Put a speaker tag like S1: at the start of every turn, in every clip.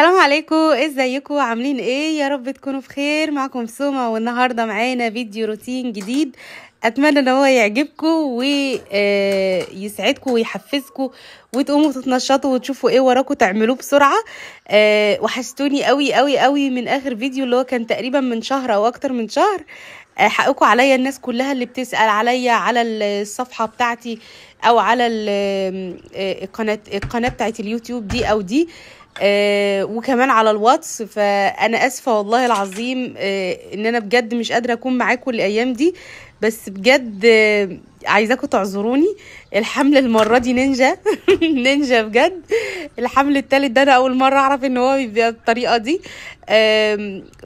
S1: السلام عليكم ازيكم عاملين ايه يا رب تكونوا بخير معكم سوما والنهارده معانا فيديو روتين جديد اتمنى ان هو يعجبكم ويسعدكم آه، ويحفزكم وتقوموا تتنشطوا وتشوفوا ايه وراكم تعملوه بسرعه آه، وحشتوني قوي قوي قوي من اخر فيديو اللي هو كان تقريبا من شهر او اكتر من شهر آه، حقكم عليا الناس كلها اللي بتسال عليا على الصفحه بتاعتي او على القناه القناه بتاعت اليوتيوب دي او دي آه وكمان على الواتس فانا اسفه والله العظيم آه ان انا بجد مش قادره اكون معاكم الايام دي بس بجد آه عايزاكم تعذروني الحمل المره دي نينجا نينجا بجد الحمل التالت ده انا اول مره اعرف ان هو بيبقى بالطريقه دي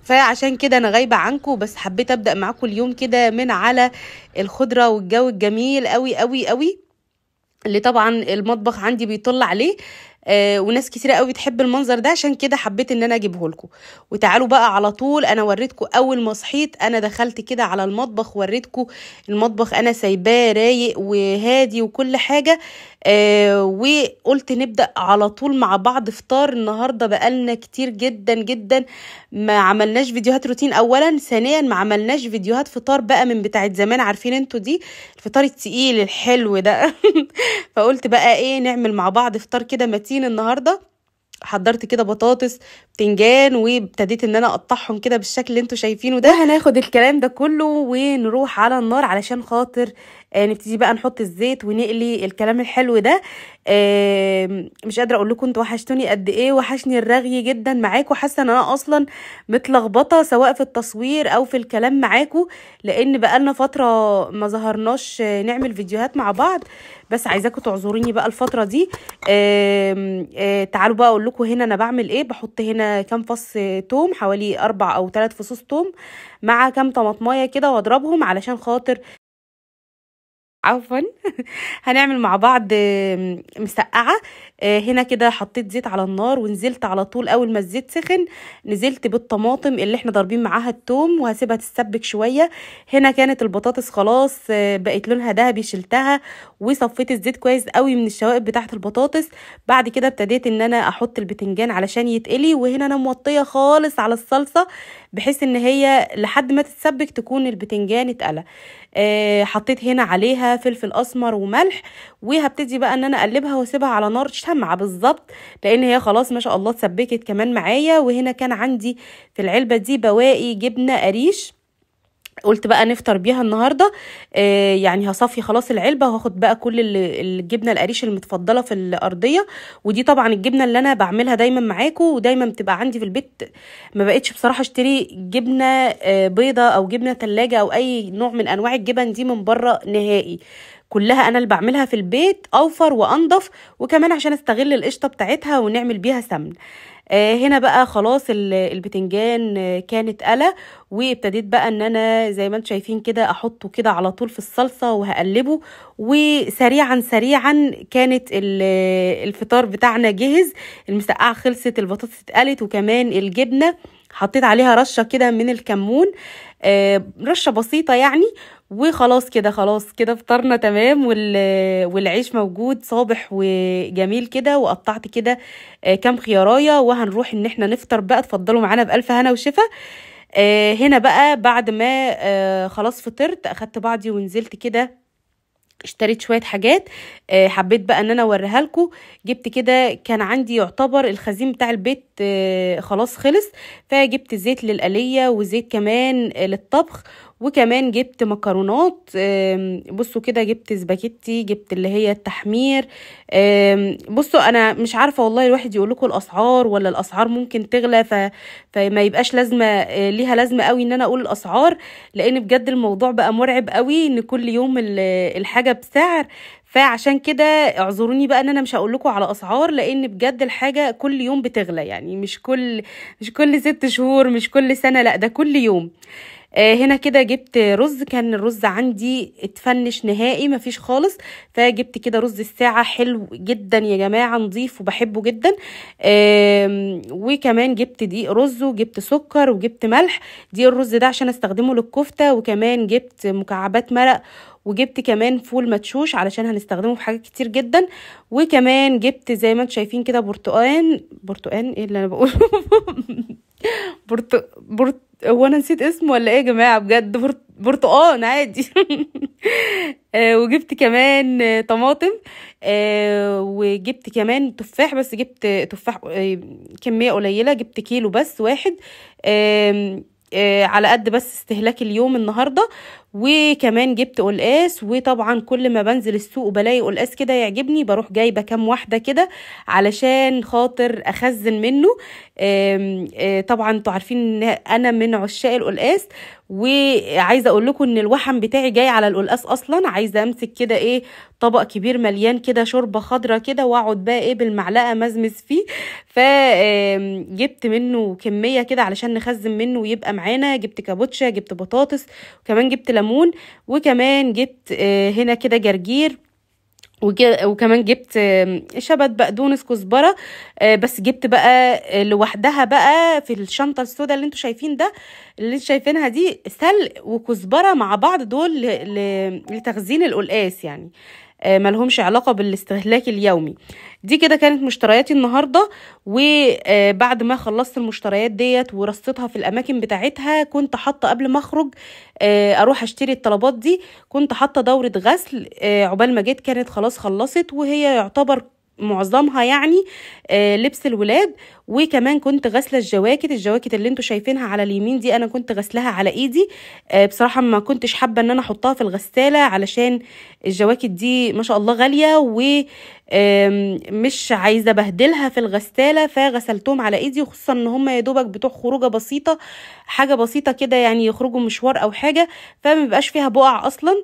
S1: فعشان كده انا غايبه عنكم بس حبيت ابدا معاكم اليوم كده من على الخضره والجو الجميل قوي قوي قوي اللي طبعا المطبخ عندي بيطل عليه آه، وناس كتيرة قوي تحب المنظر ده عشان كده حبيت ان انا اجيبه لكم وتعالوا بقى على طول انا وريتكم اول ما صحيت انا دخلت كده على المطبخ وريتكم المطبخ انا سايباه رايق وهادي وكل حاجة آه وقلت نبدا على طول مع بعض فطار النهارده بقالنا كتير جدا جدا ما عملناش فيديوهات روتين اولا ثانيا ما عملناش فيديوهات فطار بقى من بتاعه زمان عارفين انتوا دي الفطار التقيل الحلو ده فقلت بقى ايه نعمل مع بعض فطار كده متين النهارده حضرت كده بطاطس بتنجان وابتديت ان انا اقطعهم كده بالشكل اللي انتوا شايفينه ده هناخد الكلام ده كله ونروح على النار علشان خاطر آه، نبتدي بقى نحط الزيت ونقلي الكلام الحلو ده آه، مش قادره اقول لكم انتوا وحشتوني قد ايه وحشني الرغي جدا معاكم حاسه ان انا اصلا متلخبطه سواء في التصوير او في الكلام معاكم لان بقالنا فتره ما ظهرناش آه، نعمل فيديوهات مع بعض بس عايزاكم تعذروني بقى الفتره دي تعالوا بقى اقول لكم هنا انا بعمل ايه بحط هنا كام فص توم حوالي اربع او ثلاث فصوص توم مع كام طماطمايه كده واضربهم علشان خاطر عفوا هنعمل مع بعض مسقعه آه، هنا كده حطيت زيت على النار ونزلت على طول اول ما الزيت سخن نزلت بالطماطم اللي احنا ضاربين معاها التوم وهسيبها تتسبك شويه هنا كانت البطاطس خلاص آه، بقت لونها ذهبي شلتها وصفيت الزيت كويس قوي من الشوائب بتاعت البطاطس بعد كده ابتديت ان انا احط البتنجان علشان يتقلي وهنا انا موطيه خالص على الصلصه بحيث ان هي لحد ما تتسبك تكون البتنجان اتقلى آه، حطيت هنا عليها فلفل اسمر وملح وهبتدي بقى ان انا اقلبها واسيبها على نار شمعه بالظبط لان هي خلاص ما شاء الله اتسبكت كمان معايا وهنا كان عندي في العلبه دي بواقي جبنه قريش قلت بقى نفطر بيها النهارده آه يعني هصفي خلاص العلبه وهاخد بقى كل الجبنه القريش المتفضله في الارضيه ودي طبعا الجبنه اللي انا بعملها دايما معاكم ودايما بتبقى عندي في البيت ما بقتش بصراحه اشتري جبنه آه بيضه او جبنه تلاجة او اي نوع من انواع الجبن دي من بره نهائي كلها انا اللي بعملها في البيت اوفر وانضف وكمان عشان استغل القشطه بتاعتها ونعمل بيها سمن آه، هنا بقى خلاص البتنجان آه، كانت قلى وابتديت بقى ان انا زي ما انتم شايفين كده احطه كده على طول في الصلصه وهقلبه وسريعا سريعا كانت الفطار بتاعنا جهز المسقعه خلصت البطاطس اتقلت وكمان الجبنه حطيت عليها رشه كده من الكمون آه، رشه بسيطه يعني وخلاص كده خلاص كده فطرنا تمام والعيش موجود صابح وجميل كده وقطعت كده آه، كام خيارايه وهنروح ان احنا نفطر بقى اتفضلوا معانا بالف هنا وشفا آه، هنا بقى بعد ما آه، خلاص فطرت اخدت بعضي ونزلت كده اشتريت شويه حاجات حبيت بقى ان انا اوريها لكم جبت كده كان عندي يعتبر الخزين بتاع البيت خلاص خلص فجبت زيت للقلية وزيت كمان للطبخ وكمان جبت مكرونات بصوا كده جبت سباكيتي جبت اللي هي التحمير بصوا انا مش عارفه والله الواحد يقول لكم الاسعار ولا الاسعار ممكن تغلى ف... فما يبقاش لازمه ليها لازمه قوي ان انا اقول الاسعار لان بجد الموضوع بقى مرعب قوي ان كل يوم الحاجه بسعر فعشان كده اعذروني بقى ان انا مش هقول على اسعار لان بجد الحاجه كل يوم بتغلى يعني مش كل مش كل ست شهور مش كل سنه لا ده كل يوم آه، هنا كده جبت رز كان الرز عندي اتفنش نهائي مفيش خالص فجبت كده رز الساعة حلو جدا يا جماعة نظيف وبحبه جدا وكمان جبت دي رز وجبت سكر وجبت ملح دي الرز ده عشان استخدمه للكفتة وكمان جبت مكعبات مرق وجبت كمان فول متشوش علشان هنستخدمه في حاجات كتير جدا وكمان جبت زي ما انتم شايفين كده برتقان برتقان ايه اللي انا بقوله برت... برت... هو انا نسيت اسمه ولا ايه يا جماعه بجد برت... برتقان عادي آه، وجبت كمان طماطم آه، وجبت كمان تفاح بس جبت تفاح آه، كميه قليله جبت كيلو بس واحد آه، على قد بس استهلاك اليوم النهارده وكمان جبت قلقاس وطبعا كل ما بنزل السوق بلاقي قلقاس كده يعجبني بروح جايبه كام واحده كده علشان خاطر اخزن منه آه، طبعا انتوا عارفين ان انا من عشاق القلقاس وعايزه اقول لكم ان الوحم بتاعي جاي على القلقاس اصلا عايزه امسك كده ايه طبق كبير مليان كده شوربه خضراء كده واقعد بقى ايه بالمعلقه مزمز فيه فجبت منه كميه كده علشان نخزن منه ويبقى معانا جبت كابوتشا جبت بطاطس وكمان جبت ليمون وكمان جبت آه، هنا كده جرجير وكمان جبت شبت بقدونس كزبره آه، بس جبت بقى آه، لوحدها بقى في الشنطه السوداء اللي انتوا شايفين ده اللي انتوا شايفينها دي سلق وكزبره مع بعض دول لتخزين القلقاس يعني آه، ملهمش علاقه بالاستهلاك اليومي دي كده كانت مشترياتي النهارده وبعد آه، ما خلصت المشتريات ديت ورصيتها في الاماكن بتاعتها كنت حاطه قبل ما اخرج آه، اروح اشتري الطلبات دي كنت حاطه دوره غسل عقبال ما جيت كانت خلاص خلصت وهي يعتبر معظمها يعني آه، لبس الولاد وكمان كنت غسله الجواكت الجواكت اللي انتم شايفينها على اليمين دي انا كنت غسلها على ايدي آه، بصراحه ما كنتش حابه ان انا احطها في الغساله علشان الجواكت دي ما شاء الله غاليه ومش عايزه بهدلها في الغساله فغسلتهم على ايدي وخصوصا ان هم يا دوبك بتوع خروجه بسيطه حاجه بسيطه كده يعني يخرجوا مشوار او حاجه فما فيها بقع اصلا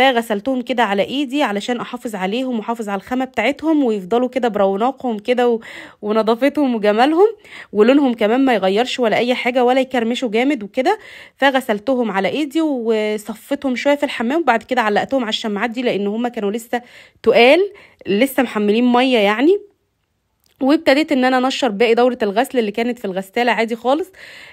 S1: فغسلتهم كده على ايدي علشان احافظ عليهم واحافظ على الخامه بتاعتهم ويفضلوا كده برونقهم كده و... ونظافتهم وجمالهم ولونهم كمان ما يغيرش ولا اي حاجه ولا يكرمشوا جامد وكده فغسلتهم على ايدي وصفتهم شويه في الحمام وبعد كده علقتهم على الشماعات دي لان هم كانوا لسه تقال لسه محملين ميه يعني وابتديت ان انا انشر باقي دوره الغسل اللي كانت في الغساله عادي خالص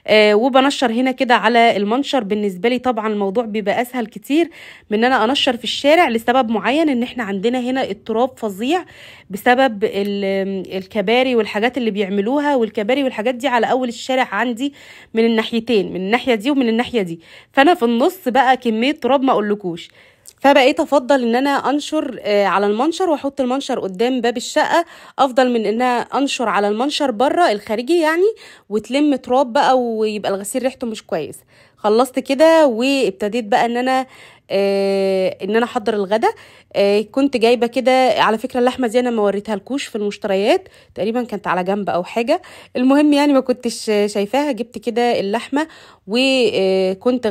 S1: آه وبنشر هنا كده على المنشر بالنسبه لي طبعا الموضوع بيبقى اسهل كتير من ان انا انشر في الشارع لسبب معين ان احنا عندنا هنا اضطراب فظيع بسبب الكباري والحاجات اللي بيعملوها والكباري والحاجات دي على اول الشارع عندي من الناحيتين من الناحيه دي ومن الناحيه دي فانا في النص بقى كميه تراب ما اقولكوش فبقيت افضل ان انا انشر آه، على المنشر واحط المنشر قدام باب الشقه افضل من ان انا انشر على المنشر بره الخارجي يعني وتلم تراب بقى ويبقى الغسيل ريحته مش كويس خلصت كده وابتديت بقى ان انا آه، ان انا احضر الغدا آه، كنت جايبه كده على فكره اللحمه دي انا ما وريتها لكوش في المشتريات تقريبا كانت على جنب او حاجه المهم يعني ما كنتش شايفاها جبت كده اللحمه وكنت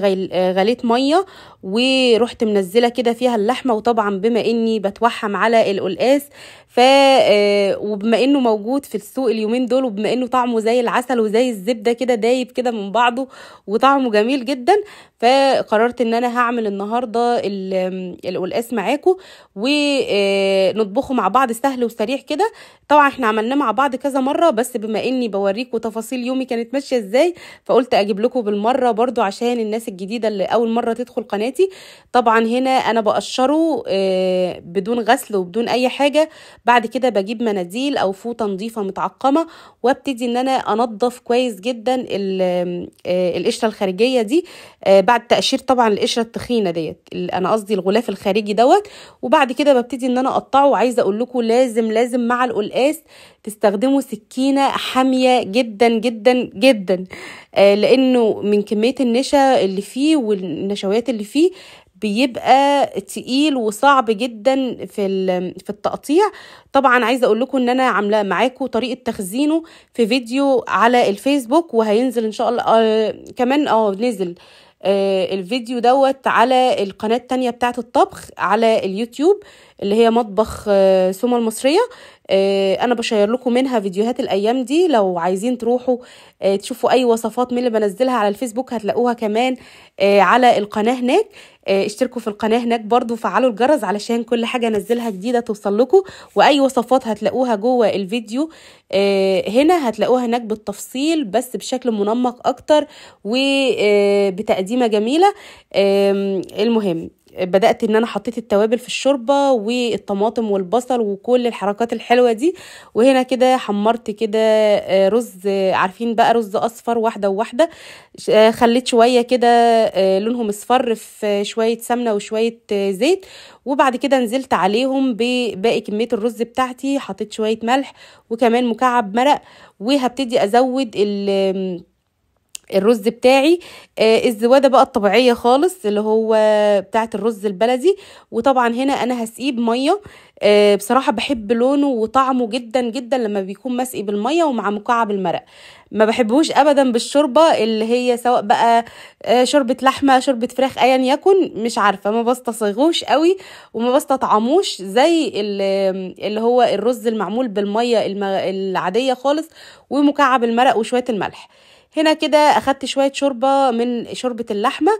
S1: غليت ميه ورحت منزله كده فيها اللحمه وطبعا بما اني بتوحم على القلقاس ف آه، وبما انه موجود في السوق اليومين دول وبما انه طعمه زي العسل وزي الزبده كده دايب كده من بعضه وطعمه جميل جدا فقررت ان انا هعمل النهارده النهارده القلقاس معاكم ونطبخه آه، مع بعض سهل وسريع كده طبعا احنا عملناه مع بعض كذا مره بس بما اني بوريكم تفاصيل يومي كانت ماشيه ازاي فقلت اجيب لكم بالمره برضو عشان الناس الجديده اللي اول مره تدخل قناتي طبعا هنا انا بقشره آه، بدون غسل وبدون اي حاجه بعد كده بجيب مناديل او فوطه نظيفه متعقمه وابتدي ان انا انضف كويس جدا آه، القشره الخارجيه دي بعد تقشير طبعا القشره التخينه ديت انا قصدي الغلاف الخارجي دوت وبعد كده ببتدي ان انا اقطعه وعايزه اقول لكم لازم لازم مع القلقاس تستخدموا سكينه حاميه جدا جدا جدا آه لانه من كميه النشا اللي فيه والنشويات اللي فيه بيبقى تقيل وصعب جدا في في التقطيع طبعا عايزه اقول لكم ان انا عامله معاكم طريقه تخزينه في فيديو على الفيسبوك وهينزل ان شاء الله آه كمان اه نزل آه، الفيديو دوت على القناة التانية بتاعة الطبخ على اليوتيوب اللي هي مطبخ آه، سوما المصرية آه، انا بشير لكم منها فيديوهات الايام دي لو عايزين تروحوا آه، تشوفوا اي وصفات من اللي بنزلها على الفيسبوك هتلاقوها كمان آه، على القناه هناك اشتركوا في القناه هناك برضو وفعلوا الجرس علشان كل حاجه انزلها جديده توصل لكم واي وصفات هتلاقوها جوه الفيديو هنا هتلاقوها هناك بالتفصيل بس بشكل منمق اكتر وبتقديمه جميله المهم بدات ان انا حطيت التوابل في الشوربه والطماطم والبصل وكل الحركات الحلوه دي وهنا كده حمرت كده آه، رز عارفين بقى رز اصفر واحده وواحده آه، خليت شويه كده آه، لونهم اصفر في شويه سمنه وشويه زيت وبعد كده نزلت عليهم بباقي كميه الرز بتاعتي حطيت شويه ملح وكمان مكعب مرق وهبتدي ازود ال الرز بتاعي آه الزواده بقى الطبيعيه خالص اللي هو بتاعه الرز البلدي وطبعا هنا انا هسقيه بميه آه بصراحه بحب لونه وطعمه جدا جدا لما بيكون مسقي بالميه ومع مكعب المرق ما بحبهوش ابدا بالشوربه اللي هي سواء بقى آه شوربه لحمه شوربه فراخ ايا يكن مش عارفه ما بستصيغوش قوي وما بستطعموش زي اللي هو الرز المعمول بالميه العاديه خالص ومكعب المرق وشويه الملح هنا كده اخدت شويه شوربه من شوربه اللحمه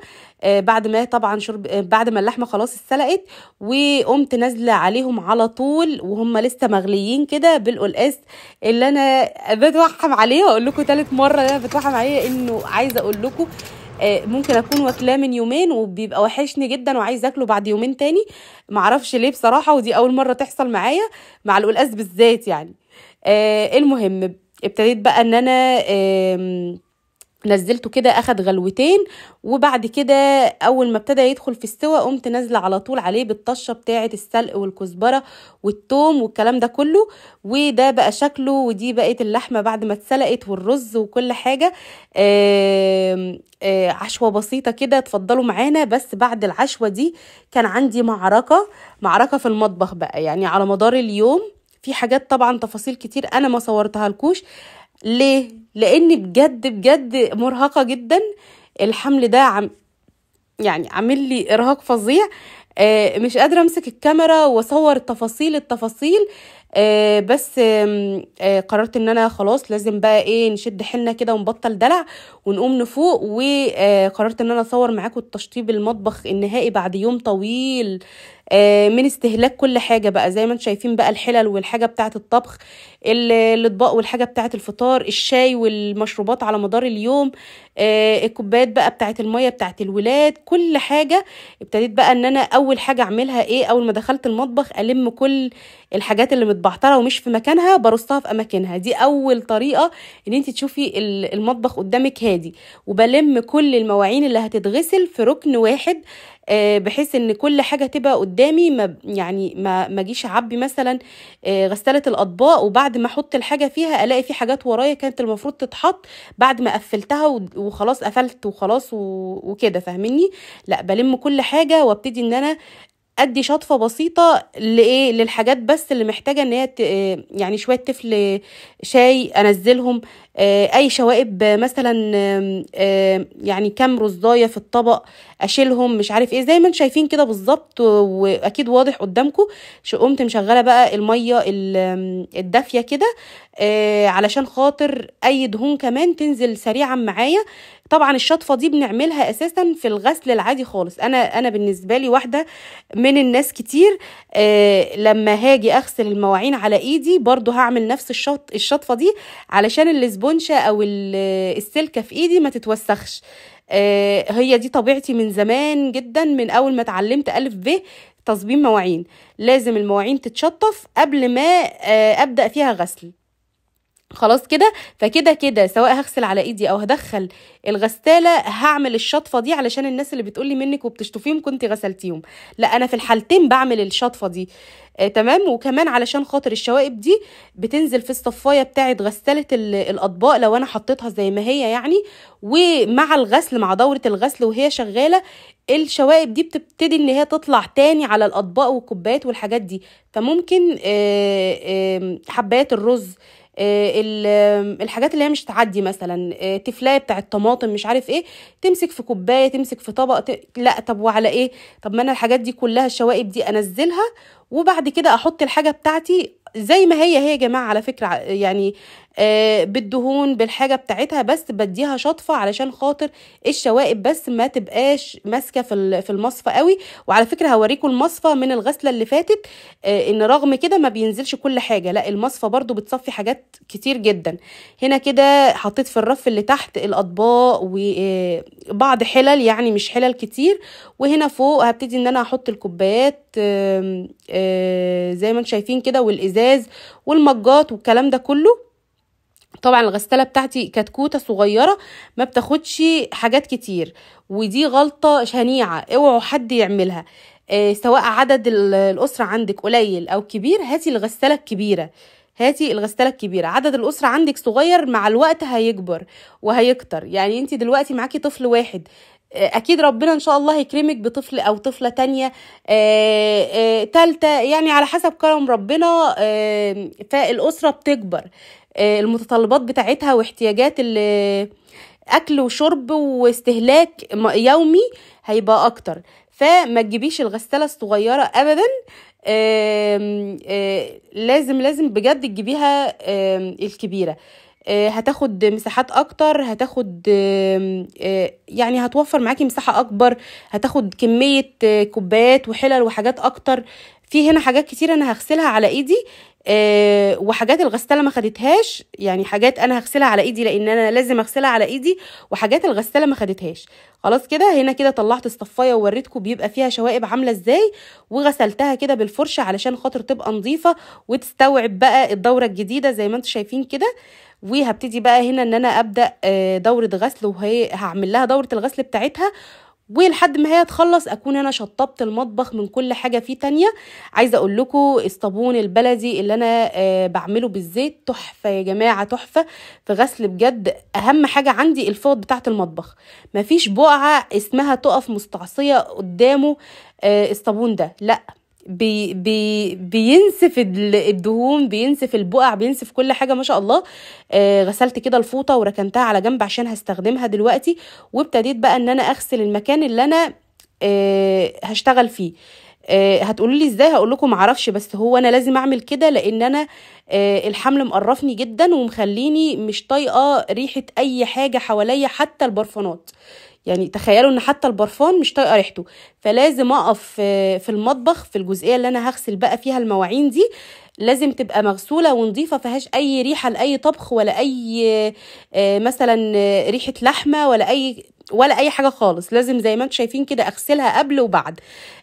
S1: آه، بعد ما طبعا شرب آه، بعد ما اللحمه خلاص اتسلقت وقمت نازله عليهم على طول وهم لسه مغليين كده بالقلقاس اللي انا بتوحم عليه واقول لكم ثالث مره انا بتوحم عليه انه عايزه اقول لكم آه، ممكن اكون واكلاه من يومين وبيبقى وحشني جدا وعايز اكله بعد يومين تاني معرفش ليه بصراحه ودي اول مره تحصل معايا مع القلقاس بالذات يعني المهم ابتديت بقى ان انا نزلته كده اخد غلوتين وبعد كده اول ما ابتدى يدخل في استوى قمت نازله على طول عليه بالطشه بتاعه السلق والكزبره والثوم والكلام ده كله وده بقى شكله ودي بقت اللحمه بعد ما اتسلقت والرز وكل حاجه آآ آه، عشوه بسيطه كده اتفضلوا معانا بس بعد العشوه دي كان عندي معركه معركه في المطبخ بقى يعني على مدار اليوم في حاجات طبعا تفاصيل كتير انا ما صورتها لكوش ليه لان بجد بجد مرهقه جدا الحمل ده عم يعني عامل لي ارهاق فظيع آه، مش قادره امسك الكاميرا واصور تفاصيل التفاصيل آه، بس آه، قررت ان انا خلاص لازم بقى ايه نشد حيلنا كده ونبطل دلع ونقوم نفوق وقررت ان انا اصور معاكم التشطيب المطبخ النهائي بعد يوم طويل آه، من استهلاك كل حاجه بقى زي ما انتم شايفين بقى الحلل والحاجه بتاعه الطبخ الاطباق والحاجه بتاعه الفطار الشاي والمشروبات على مدار اليوم آه، الكوبايات بقى بتاعه الميه بتاعه الولاد كل حاجه ابتديت بقى ان انا اول حاجه اعملها ايه اول ما دخلت المطبخ الم كل الحاجات اللي متبعتره ومش في مكانها برصها في اماكنها دي اول طريقه ان انت تشوفي المطبخ قدامك هادي وبلم كل المواعين اللي هتتغسل في ركن واحد آه، بحيث ان كل حاجه تبقى قدامي ما يعني ما ما اجيش اعبي مثلا آه، غساله الاطباق وبعد بعد ما احط الحاجه فيها الاقي في حاجات ورايا كانت المفروض تتحط بعد ما قفلتها وخلاص قفلت وخلاص وكده فاهميني لا بلم كل حاجه وابتدي ان انا ادي شطفه بسيطه لايه للحاجات بس اللي محتاجه ان هي آه، يعني شويه تفل آه، شاي انزلهم آه، اي شوائب مثلا يعني كام رزايه في الطبق اشيلهم مش عارف ايه زي ما انتم شايفين كده بالظبط واكيد واضح قدامكم قمت مشغله بقى الميه الدافيه كده علشان خاطر اي دهون كمان تنزل سريعا معايا طبعا الشطفه دي بنعملها اساسا في الغسل العادي خالص انا انا بالنسبه لي واحده من الناس كتير آه لما هاجي اغسل المواعين على ايدي برضو هعمل نفس الشط الشطفه دي علشان الاسبونشه او السلكه في ايدي ما تتوسخش آه هي دي طبيعتي من زمان جدا من اول ما اتعلمت الف ب تصميم مواعين لازم المواعين تتشطف قبل ما آه ابدا فيها غسل خلاص كده فكده كده سواء هغسل على ايدي او هدخل الغساله هعمل الشطفه دي علشان الناس اللي بتقولي منك وبتشطفيهم كنت غسلتيهم لا انا في الحالتين بعمل الشطفه دي آه تمام وكمان علشان خاطر الشوائب دي بتنزل في الصفايه بتاعه غساله الاطباق لو انا حطيتها زي ما هي يعني ومع الغسل مع دوره الغسل وهي شغاله الشوائب دي بتبتدي ان هي تطلع تاني على الاطباق والكوبايات والحاجات دي فممكن آه آه حبايات الرز آه، الحاجات اللي هي مش تعدي مثلا آه، تفلايه بتاع الطماطم مش عارف ايه تمسك في كوبايه تمسك في طبق ت... لا طب وعلى ايه طب ما انا الحاجات دي كلها الشوائب دي انزلها وبعد كده احط الحاجه بتاعتي زي ما هي هي يا جماعه على فكره يعني آه، بالدهون بالحاجه بتاعتها بس بديها شطفه علشان خاطر الشوائب بس ما تبقاش ماسكه في في المصفى قوي وعلى فكره هوريكم المصفى من الغسله اللي فاتت آه، ان رغم كده ما بينزلش كل حاجه لا المصفى برده بتصفي حاجات كتير جدا هنا كده حطيت في الرف اللي تحت الاطباق وبعض آه، حلل يعني مش حلل كتير وهنا فوق هبتدي ان انا احط الكوبايات زي ما انتم شايفين كده والازاز والمجات والكلام ده كله طبعا الغساله بتاعتي كانت كوته صغيره ما بتاخدش حاجات كتير ودي غلطه شنيعه اوعوا حد يعملها آه، سواء عدد الاسره عندك قليل او كبير هاتي الغساله الكبيره هاتي الغساله الكبيره عدد الاسره عندك صغير مع الوقت هيكبر وهيكتر يعني انت دلوقتي معاكي طفل واحد آه، اكيد ربنا ان شاء الله هيكرمك بطفل او طفله تانية آه، تالتة يعني على حسب كرم ربنا فالاسره بتكبر آه، المتطلبات بتاعتها واحتياجات اكل وشرب واستهلاك يومي هيبقى اكتر فما تجيبيش الغساله الصغيره ابدا آه، لازم لازم بجد تجيبيها الكبيره آه، هتاخد مساحات اكتر هتاخد يعني هتوفر معاكي مساحه اكبر هتاخد كميه كوبايات وحلل وحاجات اكتر في هنا حاجات كتير انا هغسلها على ايدي آه، وحاجات الغساله ما خدتهاش يعني حاجات انا هغسلها على ايدي لان انا لازم اغسلها على ايدي وحاجات الغساله ما خدتهاش خلاص كده هنا كده طلعت الصفايه ووريتكم بيبقى فيها شوائب عامله ازاي وغسلتها كده بالفرشه علشان خاطر تبقى نظيفه وتستوعب بقى الدوره الجديده زي ما انتم شايفين كده وهبتدي بقى هنا ان انا ابدا آه، دوره غسل وهي هعمل لها دوره الغسل بتاعتها ولحد ما هي تخلص اكون انا شطبت المطبخ من كل حاجه فيه تانية عايزه اقول لكم الصابون البلدي اللي انا آه، بعمله بالزيت تحفه يا جماعه تحفه في غسل بجد اهم حاجه عندي الفوط بتاعه المطبخ مفيش بقعه اسمها تقف مستعصيه قدامه آه، الصابون ده لا بي بي بينسف الدهون بينسف البقع بينسف كل حاجه ما شاء الله آه غسلت كده الفوطه وركنتها على جنب عشان هستخدمها دلوقتي وابتديت بقى ان انا اغسل المكان اللي انا آه هشتغل فيه آه هتقولوا لي ازاي هقول لكم معرفش بس هو انا لازم اعمل كده لان انا آه الحمل مقرفني جدا ومخليني مش طايقه ريحه اي حاجه حواليا حتى البرفانات يعني تخيلوا ان حتى البرفان مش طايقه ريحته فلازم اقف في المطبخ في الجزئيه اللي انا هغسل بقى فيها المواعين دي لازم تبقى مغسوله ونظيفه فيهاش اي ريحه لاي طبخ ولا اي آه، مثلا ريحه لحمه ولا اي ولا اي حاجه خالص لازم زي ما انتم شايفين كده اغسلها قبل وبعد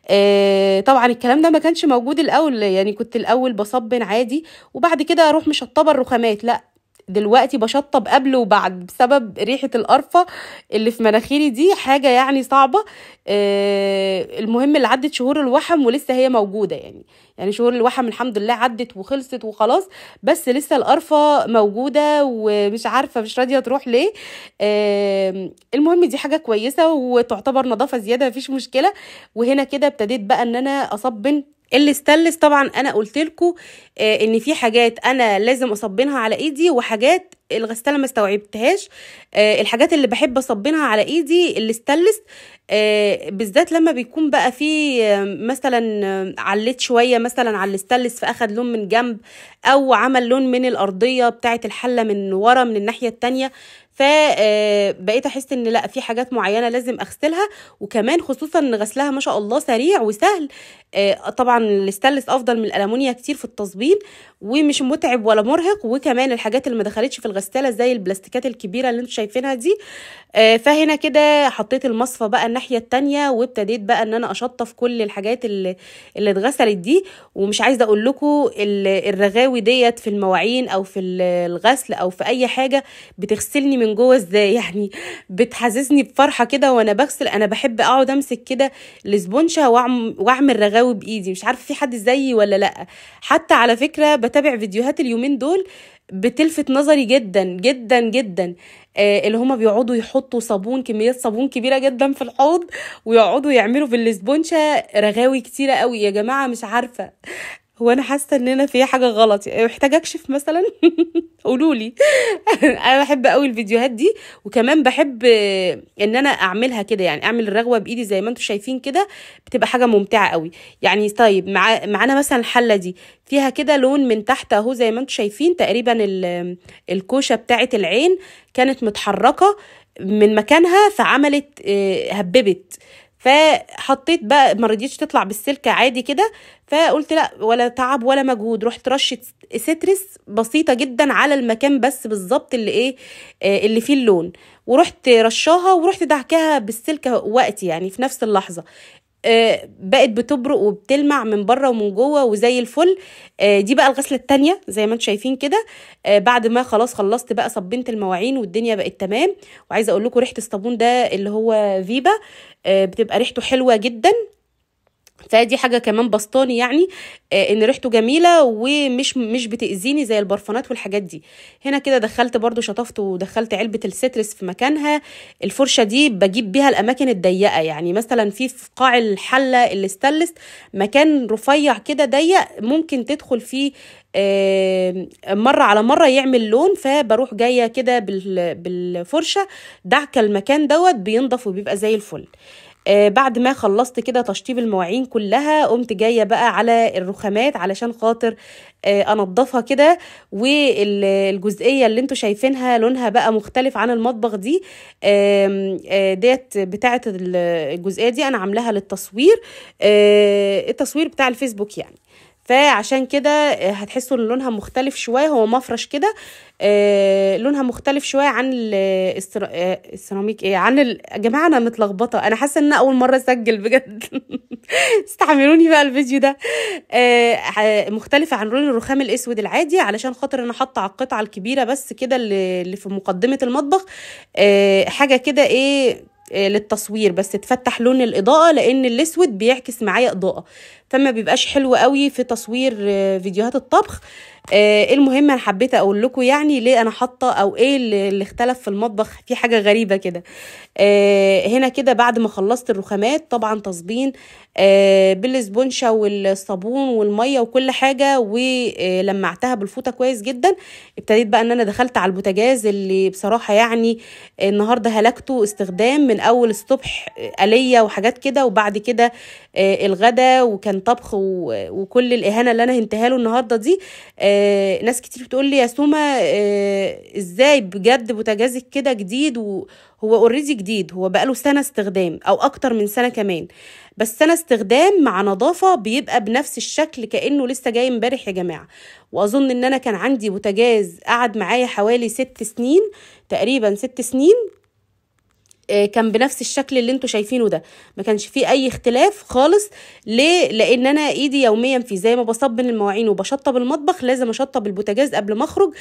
S1: آه، طبعا الكلام ده ما كانش موجود الاول يعني كنت الاول بصبن عادي وبعد كده اروح مشطبه الرخامات لا دلوقتي بشطب قبل وبعد بسبب ريحه القرفه اللي في مناخيري دي حاجه يعني صعبه آه، المهم اللي عدت شهور الوحم ولسه هي موجوده يعني يعني شهور الوحم الحمد لله عدت وخلصت وخلاص بس لسه القرفه موجوده ومش عارفه مش راضيه تروح ليه آه، المهم دي حاجه كويسه وتعتبر نظافه زياده مفيش مشكله وهنا كده ابتديت بقى ان انا اصبن الاستانلس طبعا انا قلت لكم آه، ان في حاجات انا لازم اصبنها على ايدي وحاجات الغساله ما استوعبتهاش آه، الحاجات اللي بحب اصبنها على ايدي الاستانلس آه، بالذات لما بيكون بقى في آه، مثلا آه، عليت شويه مثلا على الاستلس فاخد لون من جنب او عمل لون من الارضيه بتاعه الحله من ورا من الناحيه التانية فبقيت احس ان لا في حاجات معينه لازم اغسلها وكمان خصوصا ان غسلها ما شاء الله سريع وسهل طبعا الاستلس افضل من الالمونيا كتير في التصبين ومش متعب ولا مرهق وكمان الحاجات اللي ما دخلتش في الغساله زي البلاستيكات الكبيره اللي انتم شايفينها دي فهنا كده حطيت المصفى بقى الناحيه التانية وابتديت بقى ان انا اشطف كل الحاجات اللي اللي اتغسلت دي ومش عايزه اقول لكم الرغاوي ديت في المواعين او في الغسل او في اي حاجه بتغسلني من جوه ازاي يعني بتحسسني بفرحه كده وانا بغسل انا بحب اقعد امسك كده الاسبونشه واعمل رغاوي بايدي مش عارفه في حد زيي ولا لا حتى على فكره بتابع فيديوهات اليومين دول بتلفت نظري جدا جدا جدا آه، اللي هما بيقعدوا يحطوا صابون كميات صابون كبيره جدا في الحوض ويقعدوا يعملوا في الاسبونشا رغاوي كتيره قوي يا جماعه مش عارفه هو انا حاسه ان انا في حاجه غلط يعني محتاجه اكشف مثلا قولوا لي انا بحب قوي الفيديوهات دي وكمان بحب ان انا اعملها كده يعني اعمل الرغوه بايدي زي ما انتم شايفين كده بتبقى حاجه ممتعه قوي يعني طيب مع معانا مثلا الحله دي فيها كده لون من تحت اهو زي ما انتم شايفين تقريبا الكوشه بتاعه العين كانت متحركه من مكانها فعملت آه، هببت فحطيت بقى ما رضيتش تطلع بالسلكه عادي كده فقلت لا ولا تعب ولا مجهود رحت رشت سترس بسيطه جدا على المكان بس بالظبط اللي ايه آه، اللي فيه اللون ورحت رشاها ورحت دعكها بالسلكه وقت يعني في نفس اللحظه آه، بقت بتبرق وبتلمع من بره ومن جوه وزي الفل آه، دي بقى الغسله الثانيه زي ما انتم شايفين كده بعد ما خلاص خلصت بقى صبنت المواعين والدنيا بقت تمام وعايزه اقول لكم ريحه الصابون ده اللي هو فيبا بتبقى ريحته حلوه جدا فدي حاجه كمان بسطاني يعني آه، ان ريحته جميله ومش مش بتاذيني زي البرفانات والحاجات دي هنا كده دخلت برده شطفت ودخلت علبه السترس في مكانها الفرشه دي بجيب بيها الاماكن الضيقه يعني مثلا في في قاع الحله الاستلس مكان رفيع كده ضيق ممكن تدخل فيه آه، مره على مره يعمل لون فبروح جايه كده بالفرشه دعكه المكان دوت بينضف وبيبقى زي الفل آه بعد ما خلصت كده تشطيب المواعين كلها قمت جايه بقى على الرخامات علشان خاطر آه انضفها كده والجزئيه اللي انتوا شايفينها لونها بقى مختلف عن المطبخ دي آه ديت بتاعه الجزئيه دي انا عاملاها للتصوير آه، التصوير بتاع الفيسبوك يعني فعشان كده آه، هتحسوا ان لونها مختلف شويه هو مفرش كده آه، لونها مختلف شويه عن آه، السيراميك ايه عن ال... يا جماعه انا متلخبطه انا حاسه ان اول مره اسجل بجد استعملوني بقى الفيديو ده مختلفه عن لون الرخام الاسود العادي علشان خاطر انا حاطه على القطعه الكبيره بس كده اللي في مقدمه المطبخ حاجه كده ايه للتصوير بس تفتح لون الاضاءه لان الاسود بيعكس معايا اضاءه فما بيبقاش حلو قوي في تصوير آه، فيديوهات الطبخ آه المهم انا حبيت اقول لكم يعني ليه انا حاطه او ايه اللي اختلف في المطبخ في حاجه غريبه كده آه هنا كده بعد ما خلصت الرخامات طبعا تصبين آه بالاسبونشه والصابون والميه وكل حاجه ولمعتها آه، بالفوطه كويس جدا ابتديت بقى ان انا دخلت على البوتاجاز اللي بصراحه يعني النهارده هلكته استخدام من اول الصبح آه، اليه وحاجات كده وبعد كده الغدا وكان طبخ وكل الاهانه اللي انا هنتها له النهارده دي آه، ناس كتير بتقول لي يا سوما آه، ازاي بجد بوتاجازك كده جديد وهو اوريدي جديد هو بقاله سنه استخدام او اكتر من سنه كمان بس سنه استخدام مع نظافه بيبقى بنفس الشكل كانه لسه جاي امبارح يا جماعه واظن ان انا كان عندي بوتاجاز قعد معايا حوالي ست سنين تقريبا ست سنين آه، كان بنفس الشكل اللي انتوا شايفينه ده ما كانش فيه اي اختلاف خالص ليه لان انا ايدي يوميا في زي ما بصبن المواعين وبشطب المطبخ لازم اشطب البوتاجاز قبل ما اخرج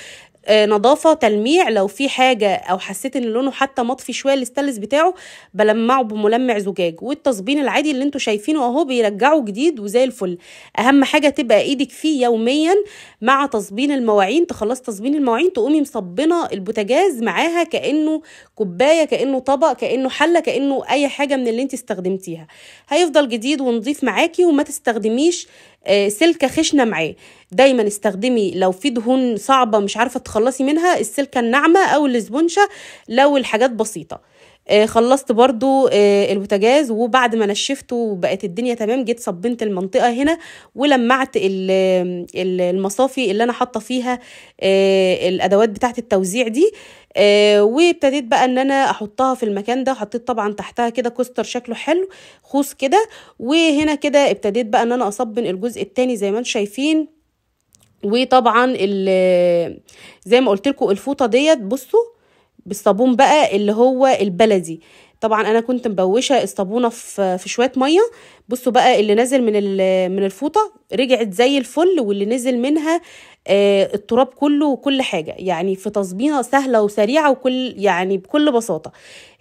S1: آه، نظافه تلميع لو في حاجه او حسيت ان لونه حتى مطفي شويه الاستلس بتاعه بلمعه بملمع زجاج والتصبين العادي اللي انتوا شايفينه اهو بيرجعه جديد وزي الفل اهم حاجه تبقى ايدك فيه يوميا مع تصبين المواعين تخلص تصبين المواعين تقومي مصبنه البوتاجاز معاها كانه كوبايه كانه طبق كانه حله كانه اي حاجه من اللي انت استخدمتيها هيفضل جديد ونضيف معاكي وما تستخدميش آه، سلكه خشنه معاه دايما استخدمي لو في دهون صعبه مش عارفه تخلصي منها السلكه الناعمه او الاسبونشه لو الحاجات بسيطه آه، خلصت برضو آه، البوتاجاز وبعد ما نشفته وبقت الدنيا تمام جيت صبنت المنطقه هنا ولمعت المصافي اللي انا حاطه فيها آه، الادوات بتاعه التوزيع دي آه وابتديت بقى ان انا احطها في المكان ده حطيت طبعا تحتها كده كوستر شكله حلو خوص كده وهنا كده ابتديت بقى ان انا اصبن الجزء التاني زي ما انتم شايفين وطبعا زي ما قلت لكم الفوطه ديت بصوا بالصابون بقى اللي هو البلدي طبعا انا كنت مبوشه الصابونه في في شويه ميه بصوا بقى اللي نازل من من الفوطه رجعت زي الفل واللي نزل منها آه، التراب كله وكل حاجه يعني في تصبينه سهله وسريعه وكل يعني بكل بساطه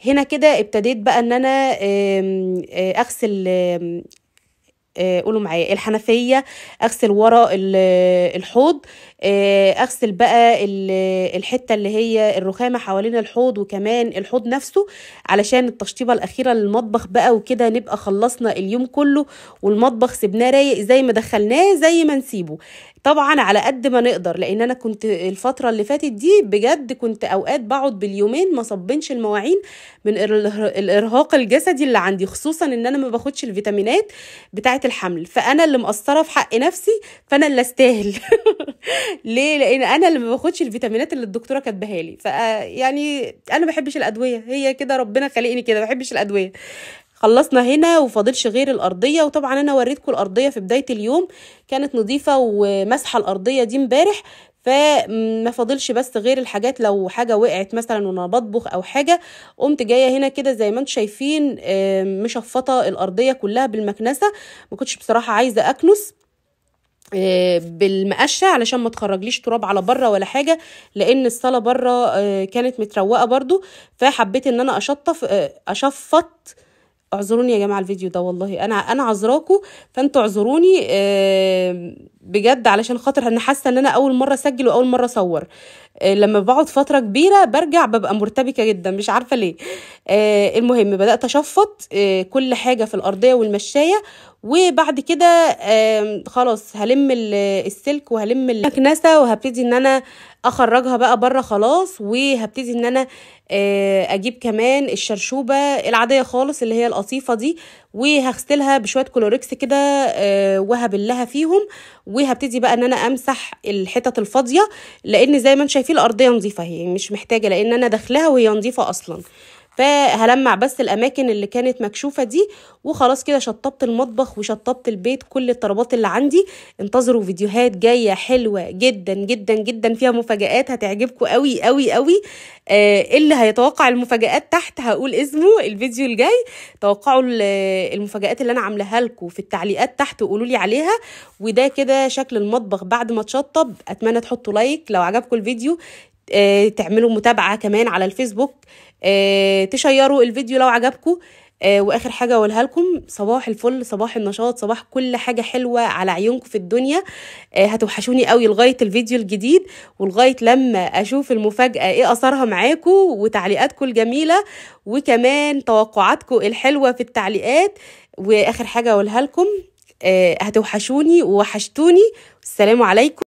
S1: هنا كده ابتديت بقى ان انا آه، اغسل آه، قولوا معايا الحنفيه اغسل ورا الحوض آه، اغسل بقى الحته اللي هي الرخامه حوالين الحوض وكمان الحوض نفسه علشان التشطيبه الاخيره للمطبخ بقى وكده نبقى خلصنا اليوم كله والمطبخ سبناه رايق زي ما دخلناه زي ما نسيبه طبعا على قد ما نقدر لان انا كنت الفتره اللي فاتت دي بجد كنت اوقات بقعد باليومين ما صبنش المواعين من الارهاق الجسدي اللي عندي خصوصا ان انا ما باخدش الفيتامينات بتاعه الحمل فانا اللي مقصره في حق نفسي فانا اللي استاهل ليه لان انا اللي ما باخدش الفيتامينات اللي الدكتوره كاتباها لي فيعني انا ما بحبش الادويه هي كده ربنا خلقني كده ما بحبش الادويه خلصنا هنا وفاضلش غير الارضيه وطبعا انا وريتكم الارضيه في بدايه اليوم كانت نظيفه ومسحه الارضيه دي امبارح فما فاضلش بس غير الحاجات لو حاجه وقعت مثلا وانا بطبخ او حاجه قمت جايه هنا كده زي ما انتم شايفين مشفطه الارضيه كلها بالمكنسه ما كنتش بصراحه عايزه اكنس آه، بالمقشه علشان ما تخرجليش تراب على بره ولا حاجه لان الصاله بره آه، كانت متروقه برضو فحبيت ان انا اشطف آه، اشفط اعذروني يا جماعه الفيديو ده والله انا انا عذراكوا فانتوا اعذروني بجد علشان خاطر انا حاسه ان انا اول مره اسجل واول مره اصور آه، لما بقعد فتره كبيره برجع ببقى مرتبكه جدا مش عارفه ليه آه، المهم بدات اشفط آه، كل حاجه في الارضيه والمشايه وبعد كده خلاص هلم السلك وهلم المكنسه وهبتدي ان انا اخرجها بقى بره خلاص وهبتدي ان انا آه، اجيب كمان الشرشوبه العاديه خالص اللي هي القصيفه دي وهغسلها بشويه كلوريكس كده آه، وهبلها فيهم وهبتدي بقى ان انا امسح الحتت الفاضيه لان زي ما انتم شايفين الارضيه نظيفه هي مش محتاجه لان انا داخلاها وهي نظيفه اصلا فهلمع بس الاماكن اللي كانت مكشوفه دي وخلاص كده شطبت المطبخ وشطبت البيت كل الطلبات اللي عندي انتظروا فيديوهات جايه حلوه جدا جدا جدا فيها مفاجات هتعجبكم قوي قوي قوي آه اللي هيتوقع المفاجات تحت هقول اسمه الفيديو الجاي توقعوا المفاجات اللي انا عاملاها لكم في التعليقات تحت وقولوا لي عليها وده كده شكل المطبخ بعد ما اتشطب اتمنى تحطوا لايك لو عجبكم الفيديو آه، تعملوا متابعه كمان على الفيسبوك آه، تشيروا الفيديو لو عجبكم آه، واخر حاجه اقولها لكم صباح الفل صباح النشاط صباح كل حاجه حلوه على عيونكم في الدنيا هتوحشوني قوي لغايه الفيديو الجديد ولغايه لما اشوف المفاجاه ايه اثرها معاكم وتعليقاتكم الجميله وكمان توقعاتكم الحلوه في التعليقات واخر حاجه اقولها لكم هتوحشوني ووحشتوني السلام عليكم